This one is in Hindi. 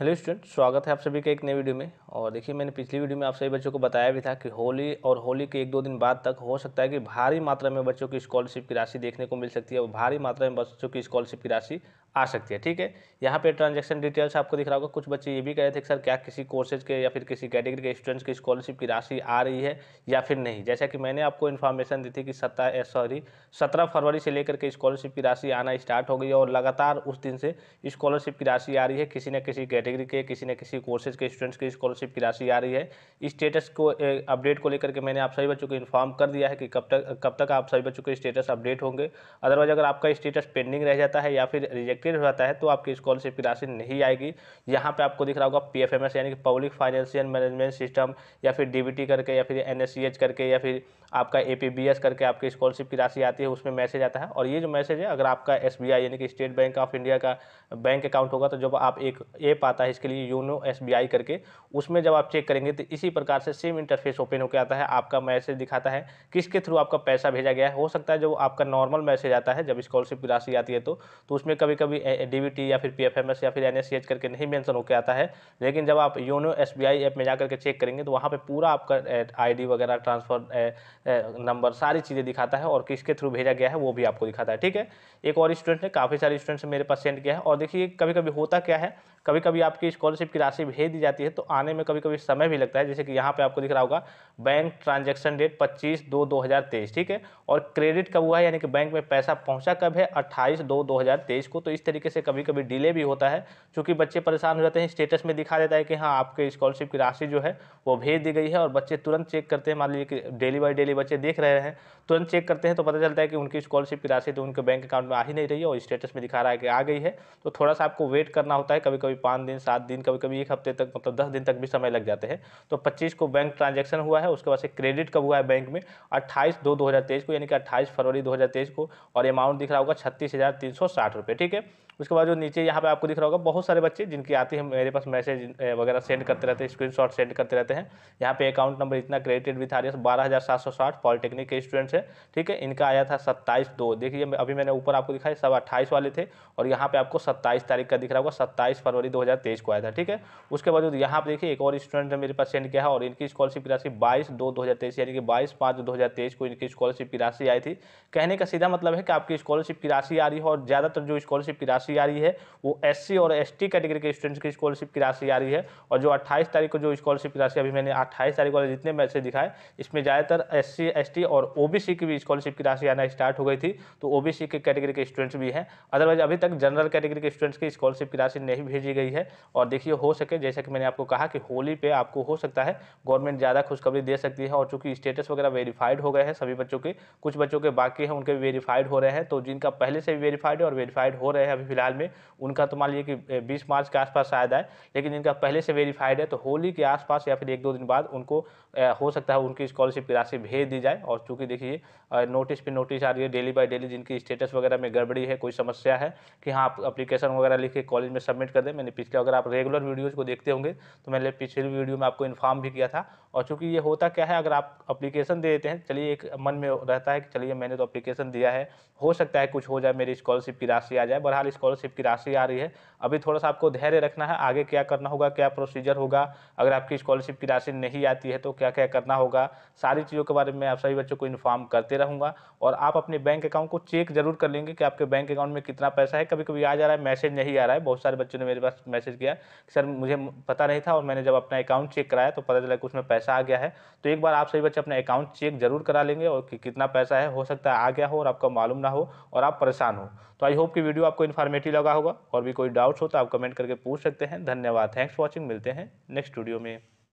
हेलो स्टूडेंट स्वागत है आप सभी के एक नई वीडियो में और देखिए मैंने पिछली वीडियो में आप सभी बच्चों को बताया भी था कि होली और होली के एक दो दिन बाद तक हो सकता है कि भारी मात्रा में बच्चों की स्कॉलरशिप की राशि देखने को मिल सकती है और भारी मात्रा में बच्चों की स्कॉलरशिप की राशि आ सकती है ठीक है यहाँ पे ट्रांजैक्शन डिटेल्स आपको दिख रहा होगा कुछ बच्चे ये भी कह रहे थे कि सर क्या किसी कोर्सेज के या फिर किसी कैटेगरी के स्टूडेंट्स की स्कॉलरशिप की राशि आ रही है या फिर नहीं जैसा कि मैंने आपको इन्फॉर्मेशन दी थी कि सत्ता सॉरी eh, सत्रह फरवरी से लेकर के स्कॉलरशिप की राशि आना स्टार्ट हो गई है और लगातार उस दिन से स्कॉलरशिप की राशि आ रही है किसी न किसी कैटेगरी के किसी न किसी कोर्सेज के स्टूडेंट्स की स्कॉलरशिप की राशि आ रही है स्टेटस को अपडेट eh, को लेकर के मैंने आप सभी बच्चों को इन्फॉर्म कर दिया है कि कब तक कब तक आप सभी बच्चों के स्टेटस अपडेट होंगे अदरवाइज अगर आपका स्टेटस पेंडिंग रह जाता है या फिर रिजेक्ट क्लियर हो जाता है तो आपकी स्कॉलरशिप की राशि नहीं आएगी यहाँ पे आपको दिख रहा होगा पी यानी कि पब्लिक फाइनेंशियल मैनेजमेंट सिस्टम या फिर डी करके या फिर एन करके या फिर आपका ए करके आपकी स्कॉलरशिप की राशि आती है उसमें मैसेज आता है और ये जो मैसेज है अगर आपका एस यानी कि स्टेट बैंक ऑफ इंडिया का बैंक अकाउंट होगा तो जब आप एक ऐप आता है इसके लिए यूनो एस करके उसमें जब आप चेक करेंगे तो इसी प्रकार से सेम इंटरफेस ओपन होकर आता है आपका मैसेज दिखाता है किसके थ्रू आपका पैसा भेजा गया है हो सकता है जो आपका नॉर्मल मैसेज आता है जब स्कॉलरशिप की राशि आती है तो, तो उसमें कभी कभी भी डी या फिर पी या फिर एन करके नहीं मैंसन होकर आता है लेकिन जब आप योनो एस ऐप में जा करके चेक करेंगे तो वहाँ पर पूरा आपका आई वगैरह ट्रांसफ़र नंबर सारी चीज़ें दिखाता है और किसके थ्रू भेजा गया है वो भी आपको दिखाता है ठीक है एक और स्टूडेंट ने काफ़ी सारे स्टूडेंट्स मेरे पास सेंड किया है और देखिए कभी कभी होता क्या है कभी कभी आपकी स्कॉलरशिप की राशि भेज दी जाती है तो आने में कभी कभी समय भी लगता है जैसे कि यहाँ पे आपको दिख रहा होगा बैंक ट्रांजैक्शन डेट 25 दो 2023 ठीक है और क्रेडिट कब हुआ है यानी कि बैंक में पैसा पहुँचा कब है 28 दो 2023 को तो इस तरीके से कभी कभी डिले भी होता है चूंकि बच्चे परेशान हो जाते हैं स्टेटस में दिखा देता है कि हाँ आपके स्कॉलरशिप की राशि जो है वो भेज दी गई है और बच्चे तुरंत चेक करते हैं मान लीजिए कि डेली बाई डेली बच्चे देख रहे हैं तुरंत चेक करते हैं तो पता चलता है कि उनकी स्कॉलरशिप की राशि तो उनके बैंक अकाउंट में आ ही नहीं रही है और स्टेटस में दिखा रहा है कि आ गई है तो थोड़ा सा आपको वेट करना होता है कभी कभी पाँच दिन सात दिन कभी कभी एक हफ्ते तक मतलब दस दिन तक भी समय लग जाते हैं तो पच्चीस को बैंक ट्रांजेक्शन हुआ है उसके बाद से क्रेडिट कब हुआ है बैंक में अट्ठाईस दो दो को यानी कि अट्ठाईस फरवरी दो को और अमाउंट दिख रहा होगा छत्तीस ठीक है उसके बाद जो नीचे यहाँ पे आपको दिख रहा होगा बहुत सारे बच्चे जिनकी आती है मेरे पास मैसेज वगैरह सेंड करते रहते हैं स्क्रीनशॉट सेंड करते रहते हैं यहाँ पे अकाउंट नंबर इतना क्रेडिटेड भी था बारह हज़ार सात सौ साठ पॉलिटेक्निक के स्टूडेंट्स है ठीक है इनका आया था सत्ताईस दो देखिए अभी मैंने ऊपर आपको दिखाई सब अट्ठाईस वाले थे और यहाँ पे आपको सत्ताईस तारीख का दिख रहा होगा सत्ताईस फरवरी दो को आया था ठीक है उसके बाद यहाँ पर देखिए एक और स्टूडेंट ने मेरे पास सेंड किया और इनकी स्कॉलरशिप की राशि बाईस दो दो यानी कि बाईस पाँच दो को इनकी स्कॉलरशिप की राशि आई थी कहने का सीधा मतलब है कि आपकी स्कॉलरशिप की राशि आ रही है और ज़्यादातर जो स्कॉलरशिप स्कॉलरशिप की राशि आ रही है वो एससी और एसटी कैटेगरी के स्टूडेंट्स की स्कॉलरशिप की राशि आ रही है और जो अट्ठाईस तारीख को जो स्कॉलरशिप की राशि अभी मैंने अट्ठाईस तारीख वाले जितने मैसेज दिखाए इसमें ज़्यादातर एस सी और ओ की भी स्कॉलरशिप की राशि आना स्टार्ट हो गई थी तो ओ के कैटेगरी के स्टूडेंट्स भी हैं अदरवाइज अभी तक जनरल कैटेगरी के स्टूडेंट्स की स्कॉलरशिप की राशि नहीं भेजी गई है और देखिए हो सके जैसा कि मैंने आपको कहा कि होली पे आपको हो सकता है गवर्नमेंट ज़्यादा खुशखबरी दे सकती है और चूंकि स्टेटस वगैरह वेरीफाइड हो गए हैं सभी बच्चों के कुछ बच्चों के बाकी हैं उनके वेरीफाइड हो रहे हैं तो जिनका पहले से वेरीफाइड है और वेरीफाइड हो रहे हैं है अभी फिलहाल में उनका तो मान लीजिए कि बीस मार्च के आसपास शायद आए लेकिन इनका पहले से वेरीफाइड है तो होली के आसपास या फिर एक दो दिन बाद उनको हो सकता है उनकी स्कॉलरशिप की राशि भेज दी जाए और चूँकि देखिए नोटिस पे नोटिस आ रही है डेली बाई डेली जिनकी स्टेटस वगैरह में गड़बड़ी है कोई समस्या है कि हाँ आप अप्लीकेशन वगैरह लिख के कॉलेज में सबमिट कर दें मैंने पिछले अगर आप रेगुलर वीडियोज़ को देखते होंगे तो मैंने पिछले वीडियो में आपको इन्फॉर्म भी किया था और चूँकि ये होता क्या है अगर आप अप्लीकेशन दे देते हैं चलिए एक मन में रहता है कि चलिए मैंने तो अप्लीकेशन दिया है हो सकता है कुछ हो जाए मेरी स्कॉलरशिप की राशि आ जाए फिलहाल स्कॉलरशिप की राशि आ रही है अभी थोड़ा सा आपको धैर्य रखना है आगे क्या करना होगा क्या प्रोसीजर होगा अगर आपकी स्कॉलरशिप की राशि नहीं आती है तो क्या क्या करना होगा सारी चीज़ों के बारे में आप सभी बच्चों को इन्फॉर्म करते रहूँगा और आप अपने बैंक अकाउंट को चेक जरूर कर लेंगे कि आपके बैंक अकाउंट में कितना पैसा है कभी कभी आ जा रहा है मैसेज नहीं आ रहा है बहुत सारे बच्चों ने मेरे पास मैसेज किया सर मुझे पता नहीं था और मैंने जब अपना अकाउंट चेक कराया तो पता चला कि उसमें पैसा आ गया है तो एक बार आप सभी बच्चे अपना अकाउंट चेक जरूर करा लेंगे और कितना पैसा है हो सकता है आ गया हो और आपका मालूम ना हो और आप परेशान हो तो आई होप कि वीडियो आपको इन्फॉर्मेटिव लगा होगा और भी कोई डाउट्स हो तो आप कमेंट करके पूछ सकते हैं धन्यवाद थैंक्स वॉचिंग मिलते हैं नेक्स्ट वीडियो में